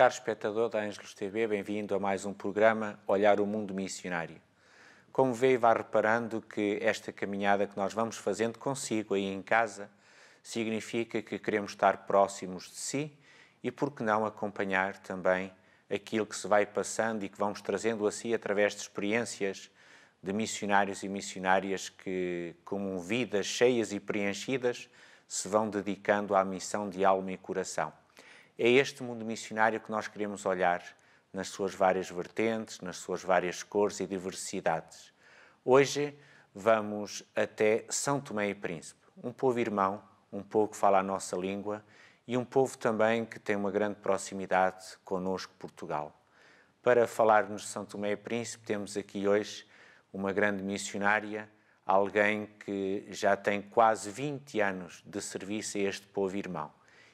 Caro espectador da Ângelos TV, bem-vindo a mais um programa Olhar o Mundo Missionário. Como vê, vá reparando que esta caminhada que nós vamos fazendo consigo aí em casa significa que queremos estar próximos de si e, por que não, acompanhar também aquilo que se vai passando e que vamos trazendo a si através de experiências de missionários e missionárias que, com vidas cheias e preenchidas, se vão dedicando à missão de alma e coração. É este mundo missionário que nós queremos olhar nas suas várias vertentes, nas suas várias cores e diversidades. Hoje vamos até São Tomé e Príncipe, um povo irmão, um povo que fala a nossa língua e um povo também que tem uma grande proximidade conosco, Portugal. Para falar de São Tomé e Príncipe, temos aqui hoje uma grande missionária, alguém que já tem quase 20 anos de serviço a este povo irmão.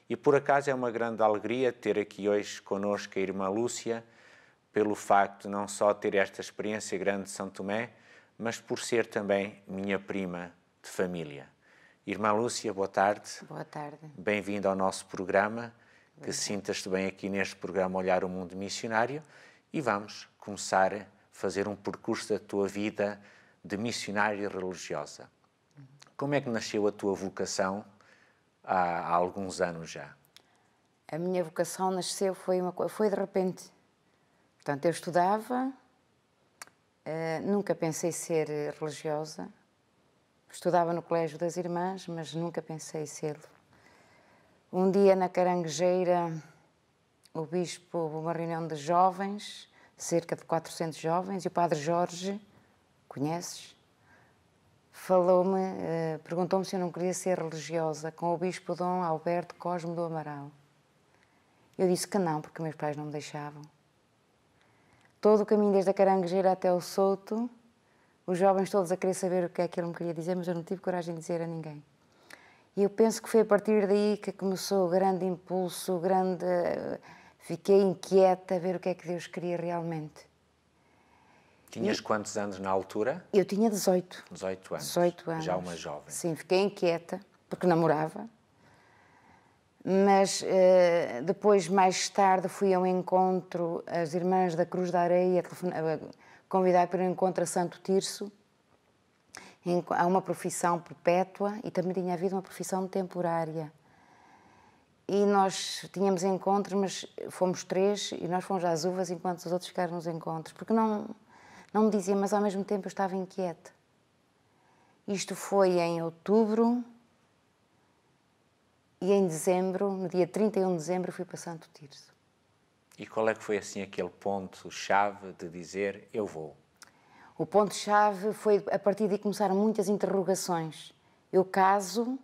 E por acaso é uma grande alegria ter aqui hoje conosco a irmã Lúcia, pelo facto de não só ter esta experiência grande de São Tomé, mas por ser também minha prima de família. Irmã Lúcia, boa tarde. Boa tarde. Bem-vinda ao nosso programa. Que sintas-te bem aqui neste programa Olhar o Mundo Missionário e vamos começar a fazer um percurso da tua vida de missionária religiosa. Uhum. Como é que nasceu a tua vocação há, há alguns anos já? A minha vocação nasceu, foi, uma, foi de repente. Portanto, eu estudava, uh, nunca pensei ser religiosa. Estudava no Colégio das Irmãs, mas nunca pensei ser. Um dia na Caranguejeira, o bispo, uma reunião de jovens, cerca de 400 jovens, e o padre Jorge, conheces? falou-me, eh, perguntou-me se eu não queria ser religiosa com o bispo Dom Alberto Cosme do Amaral. Eu disse que não, porque meus pais não me deixavam. Todo o caminho desde a Caranguejeira até o Souto, os jovens todos a querer saber o que é que ele me queria dizer, mas eu não tive coragem de dizer a ninguém. E eu penso que foi a partir daí que começou o grande impulso, o grande. Eh, fiquei inquieta a ver o que é que Deus queria realmente. Tinhas e... quantos anos na altura? Eu tinha 18. 18 anos. 18 anos. Já uma jovem. Sim, fiquei inquieta, porque namorava. Mas uh, depois, mais tarde, fui ao encontro, as irmãs da Cruz da Areia eh, convidar para um encontro a Santo Tirso, a uma profissão perpétua e também tinha havido uma profissão temporária. E nós tínhamos encontros, mas fomos três e nós fomos às uvas enquanto os outros ficaram nos encontros, porque não não me dizia, mas ao mesmo tempo eu estava inquieta. Isto foi em outubro e em dezembro, no dia 31 de dezembro, fui para Santo Tirso. E qual é que foi assim aquele ponto-chave de dizer eu vou? O ponto-chave foi a partir de começaram muitas interrogações. Eu caso,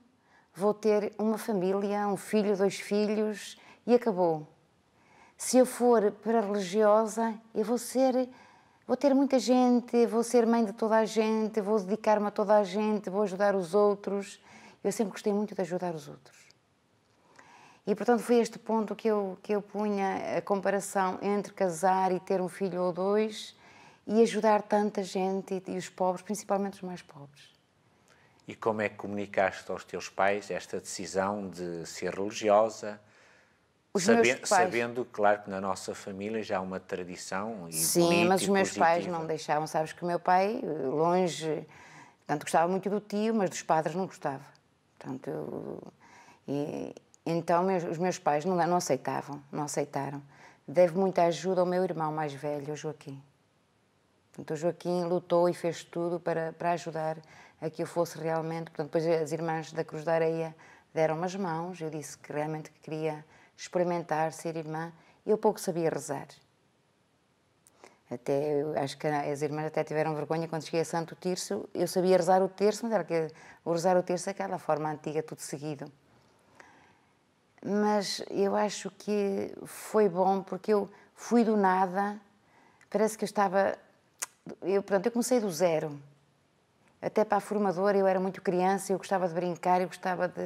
vou ter uma família, um filho, dois filhos e acabou. Se eu for para religiosa, eu vou ser Vou ter muita gente, vou ser mãe de toda a gente, vou dedicar-me a toda a gente, vou ajudar os outros. Eu sempre gostei muito de ajudar os outros. E, portanto, foi este ponto que eu, que eu punha a comparação entre casar e ter um filho ou dois e ajudar tanta gente e, e os pobres, principalmente os mais pobres. E como é que comunicaste aos teus pais esta decisão de ser religiosa, os Sabe, meus pais... Sabendo, claro, que na nossa família já há uma tradição e Sim, mas os meus positiva. pais não deixavam. Sabes que o meu pai, longe... tanto gostava muito do tio, mas dos padres não gostava. Portanto, eu, e, então, meus, os meus pais não, não aceitavam, não aceitaram. Devo muita ajuda ao meu irmão mais velho, o Joaquim. Portanto, o Joaquim lutou e fez tudo para, para ajudar a que eu fosse realmente. Portanto, depois as irmãs da Cruz da Areia deram-me as mãos. Eu disse que realmente queria experimentar ser irmã. Eu pouco sabia rezar. Até, eu, acho que as irmãs até tiveram vergonha quando cheguei a Santo Tirso. Eu sabia rezar o terço, mas era que o rezar o terço é aquela forma antiga, tudo seguido. Mas eu acho que foi bom porque eu fui do nada. Parece que eu estava. Eu, pronto, eu comecei do zero. Até para a formadora eu era muito criança, eu gostava de brincar, eu gostava de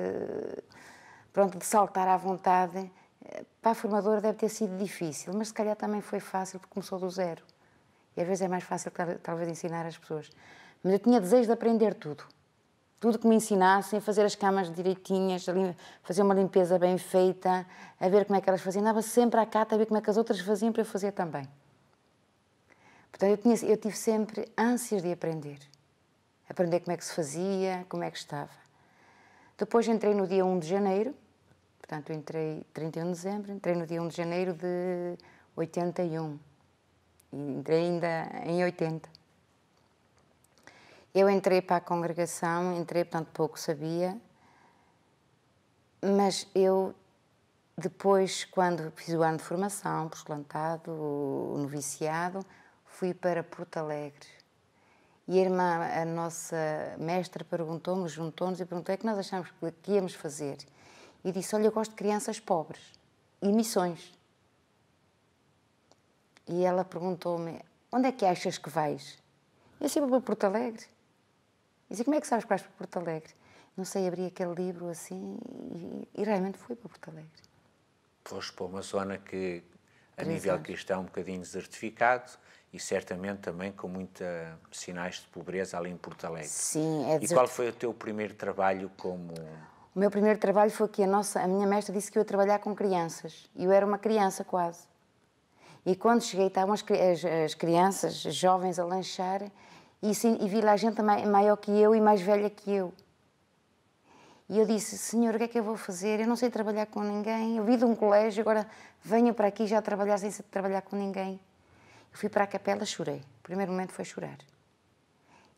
pronto, de saltar à vontade, eh, para a formadora deve ter sido difícil, mas se calhar também foi fácil porque começou do zero. E às vezes é mais fácil, talvez, ensinar as pessoas. Mas eu tinha desejo de aprender tudo. Tudo que me ensinassem, fazer as camas direitinhas, fazer uma limpeza bem feita, a ver como é que elas faziam. Andava sempre à cata a ver como é que as outras faziam para eu fazer também. Portanto, eu, tinha, eu tive sempre ânsias de aprender. Aprender como é que se fazia, como é que estava. Depois entrei no dia 1 de janeiro Portanto, entrei 31 de dezembro, entrei no dia 1 de janeiro de 81. Entrei ainda em 80. Eu entrei para a congregação, entrei, portanto, pouco sabia, mas eu depois, quando fiz o ano de formação, postulantado, o noviciado, fui para Porto Alegre. E a irmã, a nossa mestra, perguntou-nos, juntou-nos e perguntou o é que nós achamos que íamos fazer e disse: Olha, eu gosto de crianças pobres e missões. E ela perguntou-me: Onde é que achas que vais? Eu disse para Porto Alegre. E disse: Como é que sabes que vais para Porto Alegre? Não sei, abri aquele livro assim e, e realmente fui para Porto Alegre. Foste para uma zona que, a Três nível anos. cristão, é um bocadinho desertificado e certamente também com muitos sinais de pobreza ali em Porto Alegre. Sim, é desert... E qual foi o teu primeiro trabalho como o meu primeiro trabalho foi que a, nossa, a minha mestra disse que eu ia trabalhar com crianças. E eu era uma criança quase. E quando cheguei, estavam as, as, as crianças, as jovens, a lanchar e, sim, e vi lá gente maior que eu e mais velha que eu. E eu disse, senhor, o que é que eu vou fazer? Eu não sei trabalhar com ninguém. Eu vim de um colégio, agora venho para aqui já trabalhar sem trabalhar com ninguém. Eu fui para a capela, chorei. O primeiro momento foi chorar.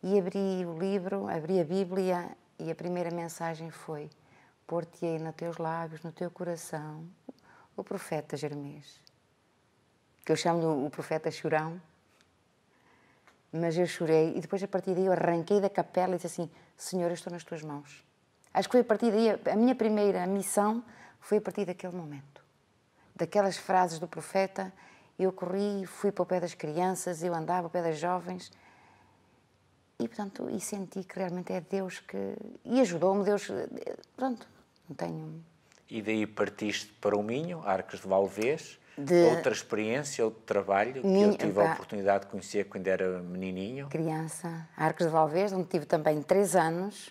E abri o livro, abri a Bíblia e a primeira mensagem foi Pôr-te-ei nos teus lábios, no teu coração, o profeta Jeremias. Que eu chamo o profeta Chorão, mas eu chorei e depois a partir daí eu arranquei da capela e disse assim: Senhor, eu estou nas tuas mãos. Acho que foi a partir daí, a minha primeira missão foi a partir daquele momento. Daquelas frases do profeta, eu corri, fui para o pé das crianças, eu andava para o pé das jovens. E, portanto, e senti que realmente é Deus que. E ajudou-me, Deus. Pronto, não tenho. E daí partiste para o Minho, Arcos de Valvez, de... outra experiência, outro trabalho Minho, que eu tive a oportunidade de conhecer quando era menininho. Criança, Arcos de Valvez, onde tive também três anos,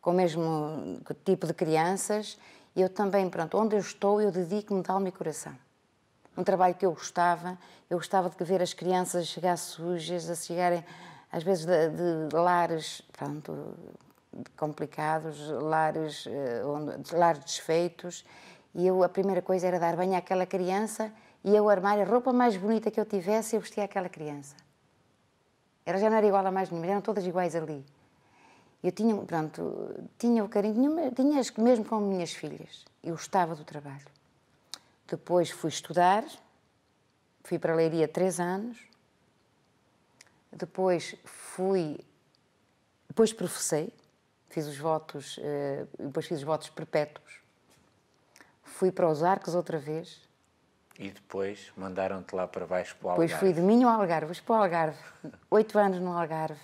com o mesmo tipo de crianças. E eu também, pronto, onde eu estou, eu dedico-me de alma e coração. Um trabalho que eu gostava, eu gostava de ver as crianças chegar sujas, a chegarem, às vezes, de, de lares, pronto, complicados, lares, eh, onde, lares desfeitos, e eu, a primeira coisa era dar banho àquela criança e eu armar a roupa mais bonita que eu tivesse, eu vestia aquela criança. Ela já não era igual a mais nenhuma, eram todas iguais ali. Eu tinha, pronto, tinha o carinho, tinha, tinha as, mesmo com minhas filhas, eu gostava do trabalho. Depois fui estudar, fui para a Leiria três anos, depois fui, depois professei, fiz os votos, eh, depois fiz os votos perpétuos. Fui para os Arcos outra vez. E depois mandaram-te lá para baixo para o Algarve. Depois fui de Minho ao Algarve, para o Algarve. Oito anos no Algarve.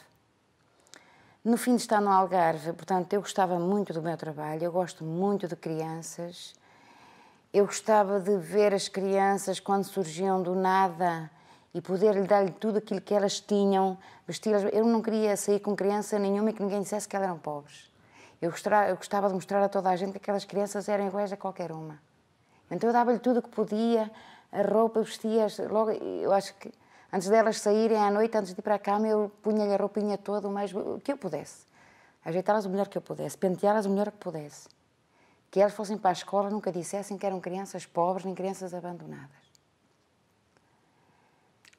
No fim de estar no Algarve, portanto, eu gostava muito do meu trabalho, eu gosto muito de crianças. Eu gostava de ver as crianças quando surgiam do nada e poder dar-lhe tudo aquilo que elas tinham, vesti-las. Eu não queria sair com criança nenhuma e que ninguém dissesse que elas eram pobres. Eu gostava, eu gostava de mostrar a toda a gente que aquelas crianças eram iguais a qualquer uma. Então eu dava-lhe tudo o que podia, a roupa, vestia Logo, eu acho que antes delas saírem à noite, antes de ir para a cama, eu punha-lhe a roupinha toda, o mais o que eu pudesse. Ajeitá-las o melhor que eu pudesse, penteá-las o melhor que pudesse. Que elas fossem para a escola, nunca dissessem que eram crianças pobres nem crianças abandonadas.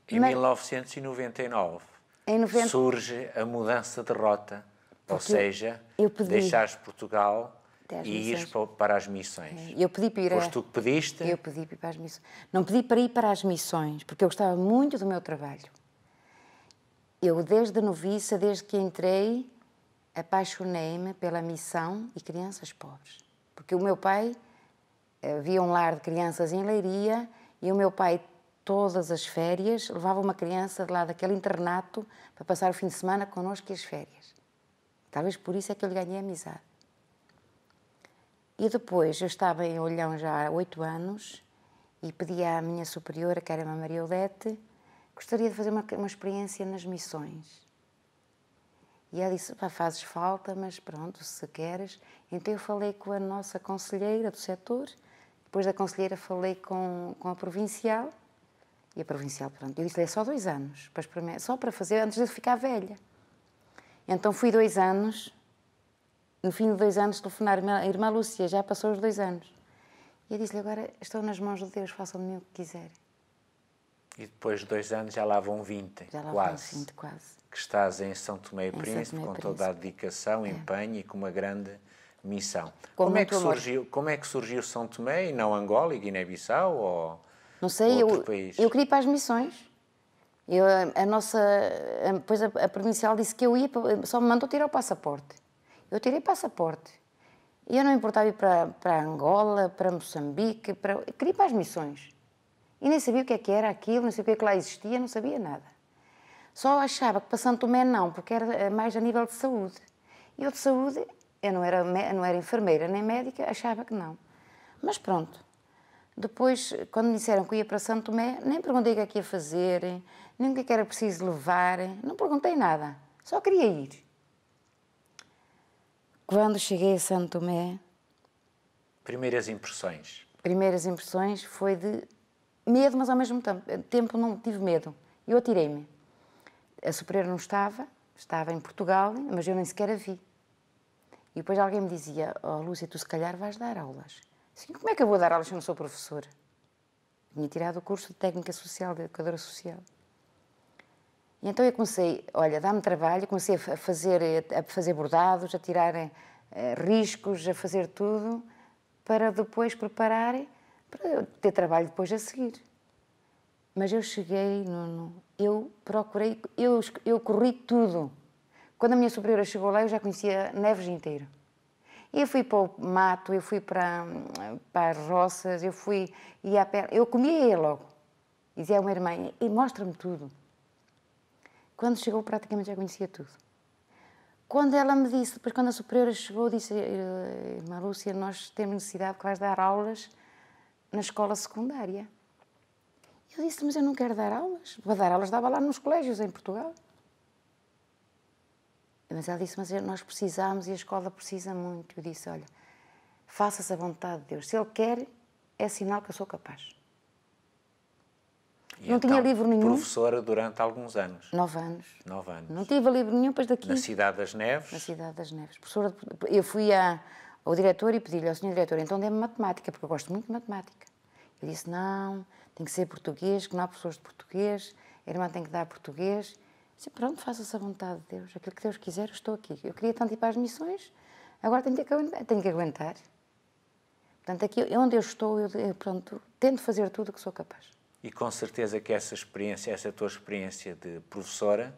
Em Mas... 1999 em 90... surge a mudança de rota, Porque ou seja, deixares Portugal e ires para as missões. É, eu pedi para ir. Foste a... tu que pediste? Eu pedi para ir para as missões. Não pedi para ir para as missões, porque eu gostava muito do meu trabalho. Eu, desde noviça, desde que entrei, apaixonei-me pela missão e crianças pobres. Porque o meu pai eh, havia um lar de crianças em Leiria e o meu pai todas as férias, levava uma criança de lá daquele internato para passar o fim de semana connosco e as férias. Talvez por isso é que eu lhe ganhei amizade. E depois, eu estava em Olhão já há oito anos e pedi à minha superiora, que era a Maria Odete, gostaria de fazer uma, uma experiência nas missões. E ela disse, pá, fazes falta, mas pronto, se queres. Então eu falei com a nossa conselheira do setor, depois da conselheira falei com, com a provincial e a é provincial, pronto. Eu disse é só dois anos, só para fazer antes de eu ficar velha. Então fui dois anos, no fim de dois anos, telefonar a irmã Lúcia, já passou os dois anos. E eu disse-lhe, agora estou nas mãos de Deus, façam me o que quiserem. E depois de dois anos já lá vão 20, já lá quase. 20, quase. Que estás em São Tomé e Príncipe, com toda a dedicação, é. empenho e com uma grande missão. como, é que surgiu, como é que surgiu São Tomé e não Angola e Guiné-Bissau? Ou não sei, eu, país. eu queria ir para as missões. Eu, a, nossa. depois a, a, provincial disse que eu ia, só me mandou tirar o passaporte. Eu tirei passaporte. E eu não importava ir para, para Angola, para Moçambique, para, eu queria ir para as missões. E nem sabia o que é que era aquilo, não sabia o que, é que lá existia, não sabia nada. Só achava que para Santo Tomé não, porque era eh, mais a nível de saúde. E eu de saúde, eu não era, não era enfermeira nem médica, achava que não. Mas pronto, depois, quando me disseram que ia para Santo Tomé, nem perguntei o que é que ia fazer, nem o é que, era preciso levar, não perguntei nada, só queria ir. Quando cheguei a Santo Tomé. Primeiras impressões? Primeiras impressões foi de medo, mas ao mesmo tempo não tive medo. Eu atirei-me. A Superior não estava, estava em Portugal, mas eu nem sequer a vi. E depois alguém me dizia: Oh, Lúcia, tu se calhar vais dar aulas. Assim, como é que eu vou dar aulas se eu não sou professora? Tinha tirado o curso de técnica social, de educadora social. E então eu comecei, olha, dá-me trabalho, comecei a fazer, eh, a fazer bordados, a tirar eh, eh, riscos, a fazer tudo, para depois preparar, para ter trabalho depois a seguir. Mas eu cheguei, no, eu procurei, eu, eu corri tudo. Quando a minha superiora chegou lá, eu já conhecia Neves inteiro. Eu fui para o mato, eu fui para, para as roças, eu fui e a pé, eu comia ele logo. E dizia a uma irmã, e mostra-me tudo. Quando chegou, praticamente já conhecia tudo. Quando ela me disse, depois quando a superiora chegou, disse, eh, irmã Lúcia, nós temos necessidade que vais dar aulas na escola secundária. Eu disse, mas eu não quero dar aulas. Vou dar aulas, dava lá nos colégios em Portugal. Mas ela disse, mas nós precisamos e a escola precisa muito. Eu disse, olha, faça-se a vontade de Deus. Se Ele quer, é sinal que eu sou capaz. E não então, tinha livro nenhum. professora durante alguns anos. Nove anos. Nove anos. Não tive livro nenhum, pois daqui... Na Cidade das Neves? Na Cidade das Neves. Professora, eu fui a, ao diretor e pedi-lhe ao senhor diretor, então dê-me matemática, porque eu gosto muito de matemática. Ele disse, não, tem que ser português, que não há professores de português, a irmã tem que dar português. Disse, pronto, faça-se a vontade de Deus, aquilo que Deus quiser, eu estou aqui. Eu queria tanto ir para as missões, agora tenho que aguentar. Tenho que aguentar. Portanto, aqui onde eu estou, eu, pronto, tento fazer tudo o que sou capaz. E com certeza que essa experiência, essa tua experiência de professora,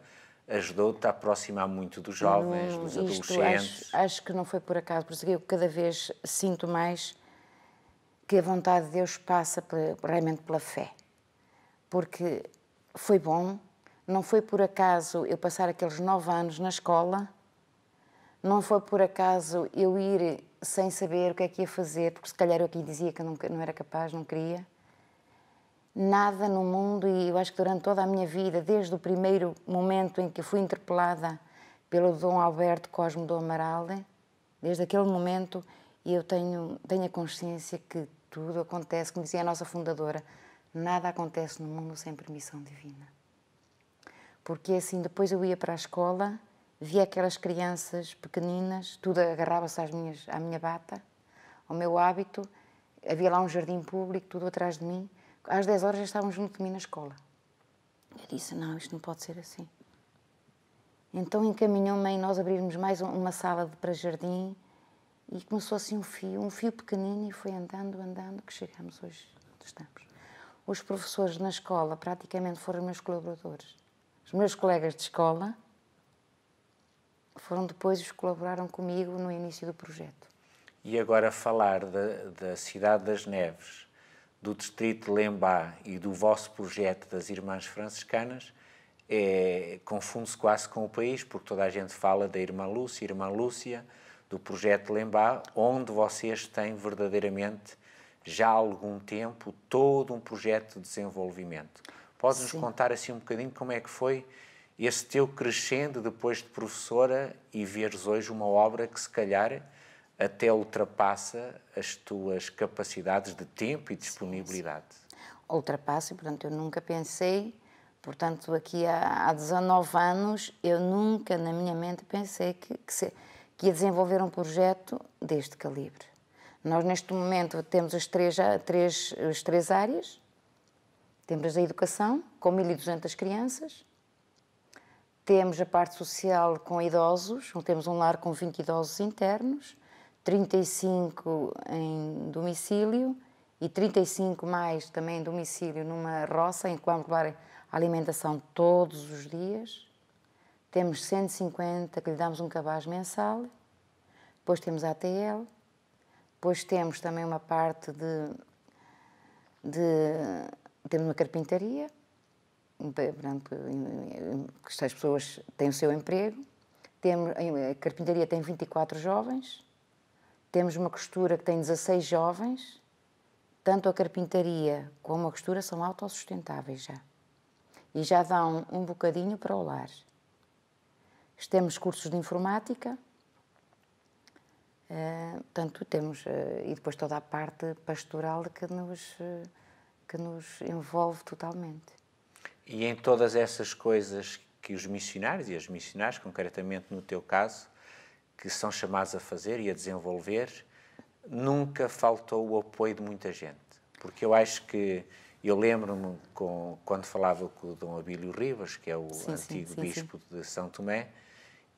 ajudou-te a aproximar muito dos jovens, dos adolescentes. acho, acho, que não foi por acaso, por isso eu cada vez sinto mais que a vontade de Deus passa realmente pela fé. Porque foi bom não foi por acaso eu passar aqueles nove anos na escola, não foi por acaso eu ir sem saber o que é que ia fazer, porque se calhar eu aqui dizia que não, não era capaz, não queria. Nada no mundo, e eu acho que durante toda a minha vida, desde o primeiro momento em que fui interpelada pelo Dom Alberto Cosmo do Amaral, desde aquele momento eu tenho, tenho a consciência que tudo acontece, como dizia a nossa fundadora, nada acontece no mundo sem permissão divina porque assim depois eu ia para a escola, via aquelas crianças pequeninas, tudo agarrava-se às minhas, à minha bata, ao meu hábito, havia lá um jardim público, tudo atrás de mim. Às 10 horas já estavam junto de mim na escola. Eu disse: não, isto não pode ser assim. Então encaminhou-me nós abrirmos mais uma sala de para jardim e começou assim um fio, um fio pequenino e foi andando, andando, que chegamos hoje onde estamos. Os professores na escola praticamente foram meus colaboradores. Os meus colegas de escola foram depois os que colaboraram comigo no início do projeto. E agora falar da, da Cidade das Neves, do Distrito de Lembá e do vosso projeto das Irmãs Franciscanas é, confunde-se quase com o país, porque toda a gente fala da Irmã Lúcia, Irmã Lúcia, do projeto Lembá, onde vocês têm verdadeiramente, já há algum tempo, todo um projeto de desenvolvimento. Podes-nos contar assim um bocadinho como é que foi esse teu crescendo depois de professora e veres hoje uma obra que se calhar até ultrapassa as tuas capacidades de tempo e disponibilidade? Sim, sim. Ultrapassa, portanto, eu nunca pensei, portanto, aqui há, há 19 anos, eu nunca na minha mente pensei que, que, se, que ia desenvolver um projeto deste calibre. Nós, neste momento, temos as três, três, as três áreas, temos a educação, com 1.200 crianças. Temos a parte social com idosos, então temos um lar com 20 idosos internos, 35 em domicílio e 35 mais também em domicílio numa roça, em que vamos levar alimentação todos os dias. Temos 150 que lhe damos um cabaz mensal. Depois temos a ATL. Depois temos também uma parte de, de temos uma carpintaria, pronto, as pessoas têm o seu emprego. Temos, a carpintaria tem 24 jovens, temos uma costura que tem 16 jovens. Tanto a carpintaria como a costura são autossustentáveis já. E já dão um bocadinho para o lar. Temos cursos de informática, eh, tanto temos, eh, e depois toda a parte pastoral que nos. Eh, que nos envolve totalmente. E em todas essas coisas que os missionários e as missionárias, concretamente no teu caso, que são chamados a fazer e a desenvolver, nunca faltou o apoio de muita gente. Porque eu acho que, eu lembro-me quando falava com o Dom Abílio Rivas, que é o sim, antigo sim, sim, bispo de São Tomé,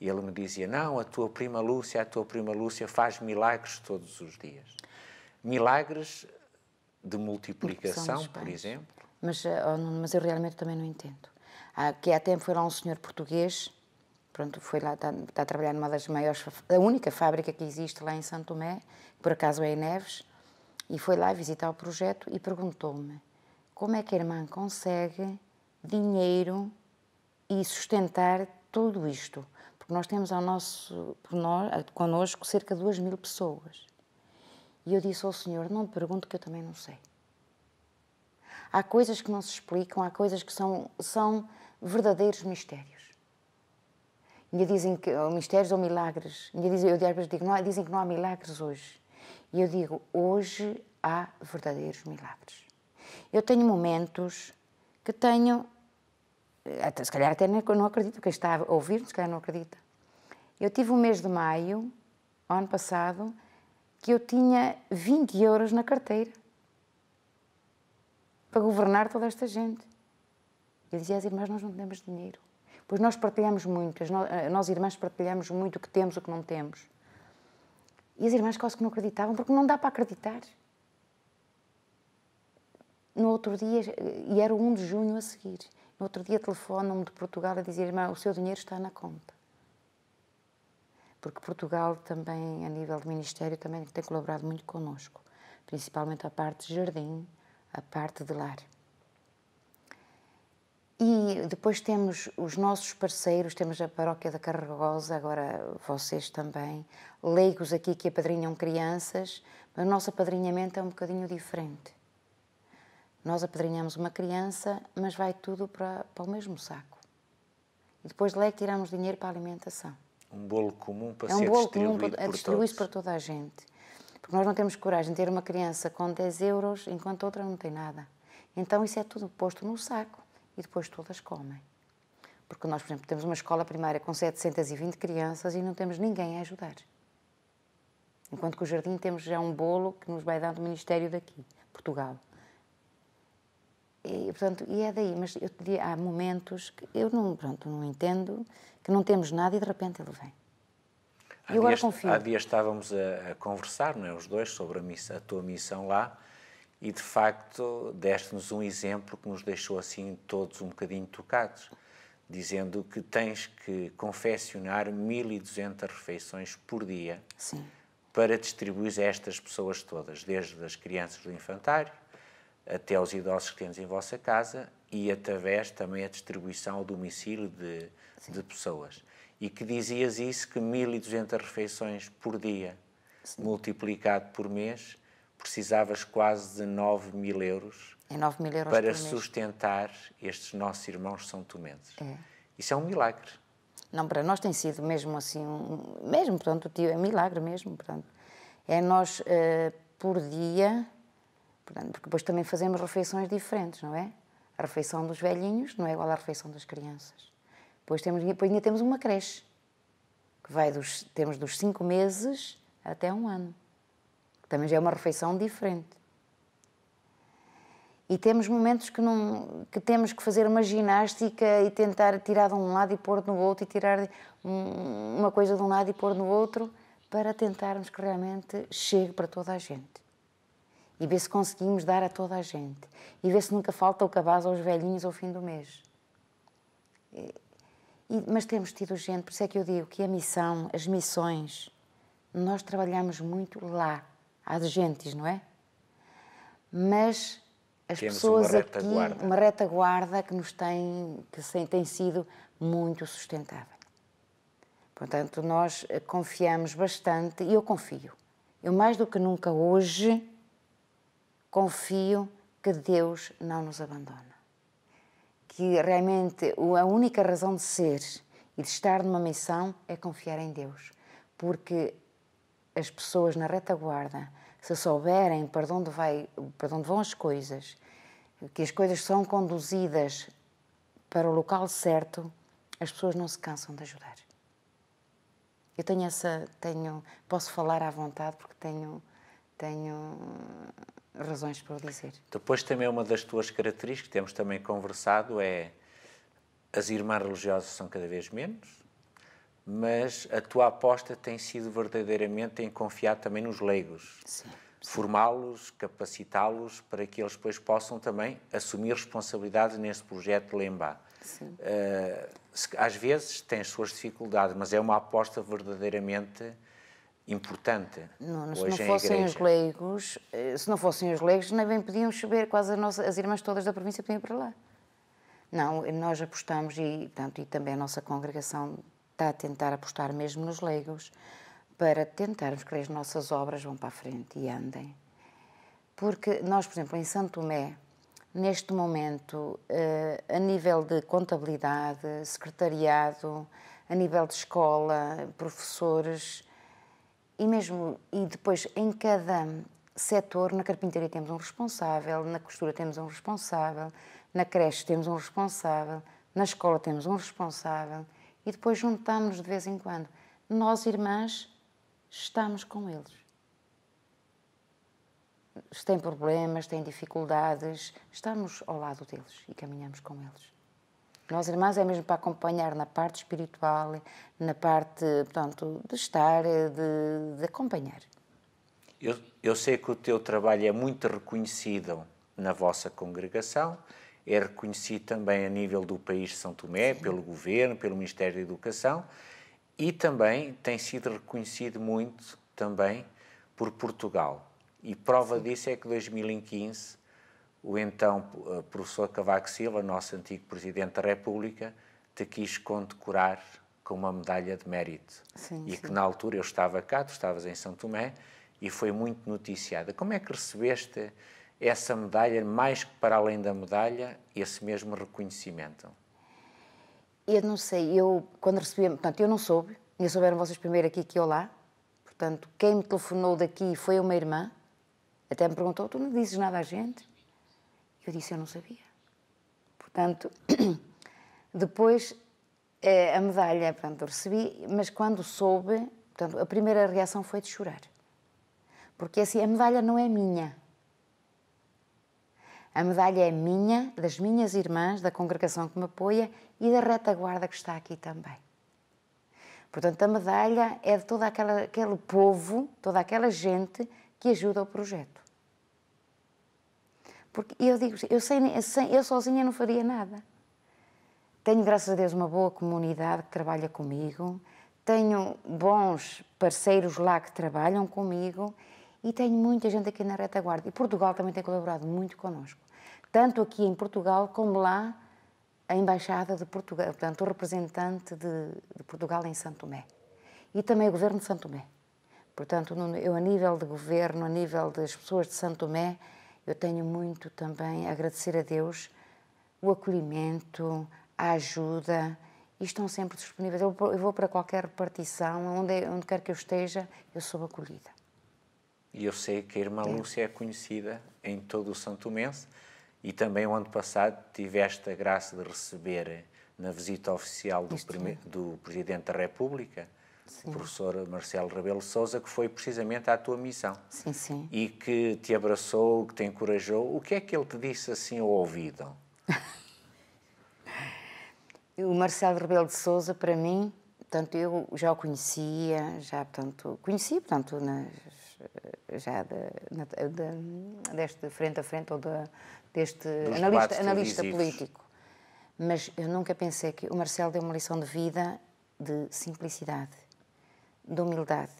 e ele me dizia: Não, a tua prima Lúcia, a tua prima Lúcia faz milagres todos os dias. Milagres de multiplicação, por exemplo? Mas, eh, oh, mas eu realmente também não entendo. Há, ah, que há tempo foi lá um senhor português, pronto, foi lá, está, está a trabalhar numa das maiores, a única fábrica que existe lá em Santo Tomé, por acaso é em Neves, e foi lá visitar o projeto e perguntou-me como é que a irmã consegue dinheiro e sustentar tudo isto. Porque nós temos ao nosso, por nós, connosco cerca de 2 mil pessoas. E eu disse ao Senhor: Não me pergunte, que eu também não sei. Há coisas que não se explicam, há coisas que são, são verdadeiros mistérios. Ainda dizem que ou mistérios ou milagres. Ainda dizem, eu vezes digo: não, dizem que não há milagres hoje. E eu digo: hoje há verdadeiros milagres. Eu tenho momentos que tenho. Até, se calhar até não acredito, quem está a ouvir-me, se calhar não acredita. Eu tive o um mês de maio, ano passado, que eu tinha 20 euros na carteira para governar toda esta gente. Eu dizia às irmãs: Nós não temos dinheiro. Pois nós partilhamos muito, eh, nós irmãs partilhamos muito o que temos e o que não temos. E as irmãs quase que não acreditavam, porque não dá para acreditar. No outro dia, e era o 1 de junho a seguir, no outro dia telefonam me de Portugal a dizer: Irmã, o seu dinheiro está na conta porque Portugal também, a nível de Ministério, também tem colaborado muito connosco, principalmente a parte de jardim, a parte de lar. E depois temos os nossos parceiros, temos a Paróquia da Carregosa, agora vocês também, leigos aqui que apadrinham crianças, mas o nosso apadrinhamento é um bocadinho diferente. Nós apadrinhamos uma criança, mas vai tudo para, para o mesmo saco. E depois de lá é que tiramos dinheiro para a alimentação um bolo comum para é um ser bolo distribuído comum para, é distribuído para toda a gente. Porque nós não temos coragem de ter uma criança com 10 euros enquanto outra não tem nada. Então isso é tudo posto no saco e depois todas comem. Porque nós, por exemplo, temos uma escola primária com 720 crianças e não temos ninguém a ajudar. Enquanto que o jardim temos já um bolo que nos vai dar do Ministério daqui, Portugal. E, portanto, e é daí, mas eu te digo, há momentos que eu não, pronto, não entendo, que não temos nada e de repente ele vem. Há eu dias, agora confio. Há dias estávamos a, a, conversar, não é, os dois, sobre a, a tua missão lá e, de facto, deste-nos um exemplo que nos deixou assim todos um bocadinho tocados, dizendo que tens que confeccionar 1.200 refeições por dia Sim. para distribuir a estas pessoas todas, desde as crianças do infantário até aos idosos que temos em vossa casa e através também a distribuição ao domicílio de, de pessoas. E que dizias isso, que 1.200 refeições por dia, Sim. multiplicado por mês, precisavas quase de 9 mil euros, é 9 mil euros para sustentar mês. estes nossos irmãos são tomenses. É. Isso é um milagre. Não, para nós tem sido mesmo assim, um, mesmo, portanto, é milagre mesmo, portanto. É nós, uh, por dia, Portanto, porque depois também fazemos refeições diferentes, não é? A refeição dos velhinhos não é igual à refeição das crianças. Depois, temos, depois ainda temos uma creche, que vai dos, temos dos 5 meses até um ano. Também já é uma refeição diferente. E temos momentos que, não, que temos que fazer uma ginástica e tentar tirar de um lado e pôr no outro, e tirar um, uma coisa de um lado e pôr no outro, para tentarmos que realmente chegue para toda a gente e ver se conseguimos dar a toda a gente e ver se nunca falta o cabaz aos velhinhos ao fim do mês. E, e, mas temos tido gente, por isso é que eu digo que a missão, as missões, nós trabalhamos muito lá, às gentes, não é? Mas as temos pessoas uma retaguarda. aqui, uma retaguarda que nos tem, que tem sido muito sustentável. Portanto, nós confiamos bastante, e eu confio. Eu mais do que nunca hoje confio que Deus não nos abandona. Que realmente a única razão de ser e de estar numa missão é confiar em Deus, porque as pessoas na retaguarda, se souberem para onde, vai, para onde vão as coisas, que as coisas são conduzidas para o local certo, as pessoas não se cansam de ajudar. Eu tenho essa, tenho, posso falar à vontade porque tenho, tenho razões para o dizer. Depois também uma das tuas características que temos também conversado é as irmãs religiosas são cada vez menos, mas a tua aposta tem sido verdadeiramente em confiar também nos leigos. Formá-los, capacitá-los para que eles depois possam também assumir responsabilidade nesse projeto de Lembá. Uh, às vezes tem as suas dificuldades, mas é uma aposta verdadeiramente importante. Não, se não fossem os leigos, eh, se não fossem os leigos, nem bem podíamos saber, quase as, as irmãs todas da província podiam ir para lá. Não, nós apostamos e, e também a nossa congregação está a tentar apostar mesmo nos leigos para tentarmos que as nossas obras vão para a frente e andem. Porque nós, por exemplo, em Santo Tomé, neste momento, eh, a nível de contabilidade, secretariado, a nível de escola, professores, e mesmo e depois em cada setor, na carpintaria temos um responsável, na costura temos um responsável, na creche temos um responsável, na escola temos um responsável e depois juntamos de vez em quando. Nós irmãs estamos com eles. se Têm problemas, têm dificuldades, estamos ao lado deles e caminhamos com eles. Nós, irmãs, é mesmo para acompanhar na parte espiritual, na parte, portanto, de estar, de, de acompanhar. Eu, eu sei que o teu trabalho é muito reconhecido na vossa congregação, é reconhecido também a nível do país de São Tomé, Sim. pelo governo, pelo Ministério da Educação e também tem sido reconhecido muito também por Portugal. E prova Sim. disso é que 2015 o então eh, professor Cavaco Silva, nosso antigo Presidente da República, te quis condecorar com uma medalha de mérito. Sim, e sim. que na altura eu estava cá, tu estavas em São Tomé, e foi muito noticiada. Como é que recebeste essa medalha, mais que para além da medalha, esse mesmo reconhecimento? Eu não sei, eu quando recebi, portanto, eu não soube, e souberam vocês primeiro aqui que eu lá, portanto, quem me telefonou daqui foi uma irmã, até me perguntou, tu não dizes nada à gente? Eu disse, eu não sabia. Portanto, depois eh, a medalha, portanto, recebi, mas quando soube, portanto, a primeira reação foi de chorar. Porque é assim, a medalha não é minha. A medalha é minha, das minhas irmãs, da congregação que me apoia e da retaguarda que está aqui também. Portanto, a medalha é de todo aquela, aquele povo, toda aquela gente que ajuda o projeto. Porque eu digo, eu, sem, eu sozinha não faria nada. Tenho, graças a Deus, uma boa comunidade que trabalha comigo, tenho bons parceiros lá que trabalham comigo e tenho muita gente aqui na retaguarda. E Portugal também tem colaborado muito connosco, tanto aqui em Portugal como lá a Embaixada de Portugal, portanto, o representante de, de Portugal em Santo Tomé e também o governo de Santo Tomé. Portanto, eu, a nível de governo, a nível das pessoas de Santo Tomé, eu tenho muito também a agradecer a Deus o acolhimento, a ajuda e estão sempre disponíveis. Eu vou para qualquer repartição, onde, onde quer que eu esteja, eu sou acolhida. E eu sei que a irmã é. Lúcia é conhecida em todo o Santo Mense e também o ano passado tiveste a graça de receber na visita oficial do, prime... É. do Presidente da República sim. professor Marcelo Rebelo Souza, que foi precisamente à tua missão. Sim, sim. E que te abraçou, que te encorajou. O que é que ele te disse assim ao ouvido? o Marcelo Rebelo de Souza, para mim, tanto eu já o conhecia, já tanto conheci, portanto, nas, já de, na, de, deste frente a frente ou de, deste analista, analista político. Mas eu nunca pensei que o Marcelo deu uma lição de vida de simplicidade de humildade,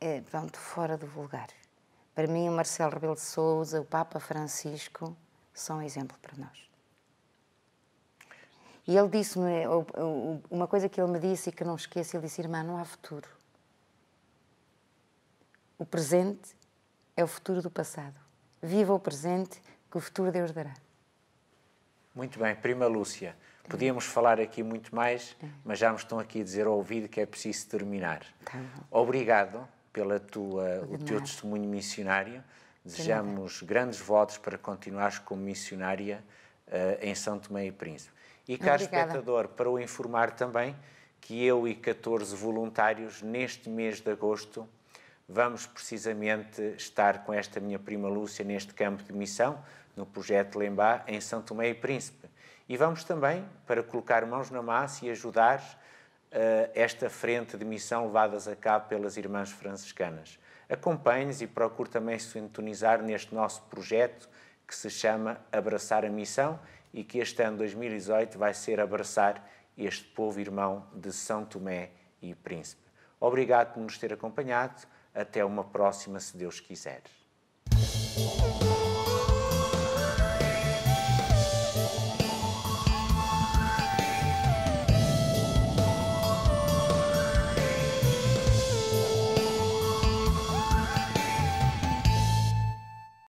é, pronto, fora do vulgar. Para mim, o Marcelo Rebelo de Sousa, o Papa Francisco, são um exemplo para nós. E ele disse-me uma coisa que ele me disse e que não esqueço: ele disse, irmã, não há futuro. O presente é o futuro do passado. Viva o presente que o futuro Deus dará. Muito bem, prima Lúcia. Podíamos falar aqui muito mais, mas já me estão aqui a dizer ao ouvido que é preciso terminar. Tá Obrigado pela tua, o teu testemunho missionário. Desejamos grandes votos para continuares como missionária uh, em São Tomé e Príncipe. E, caro Obrigada. espectador, para o informar também que eu e 14 voluntários, neste mês de agosto, vamos precisamente estar com esta minha prima Lúcia neste campo de missão, no projeto Lembá, em São Tomé e Príncipe. E vamos também para colocar mãos na massa e ajudar uh, esta frente de missão levadas a cabo pelas Irmãs Franciscanas. Acompanhe-nos e procure também sintonizar neste nosso projeto que se chama Abraçar a Missão e que este ano 2018 vai ser abraçar este povo irmão de São Tomé e Príncipe. Obrigado por nos ter acompanhado. Até uma próxima, se Deus quiser.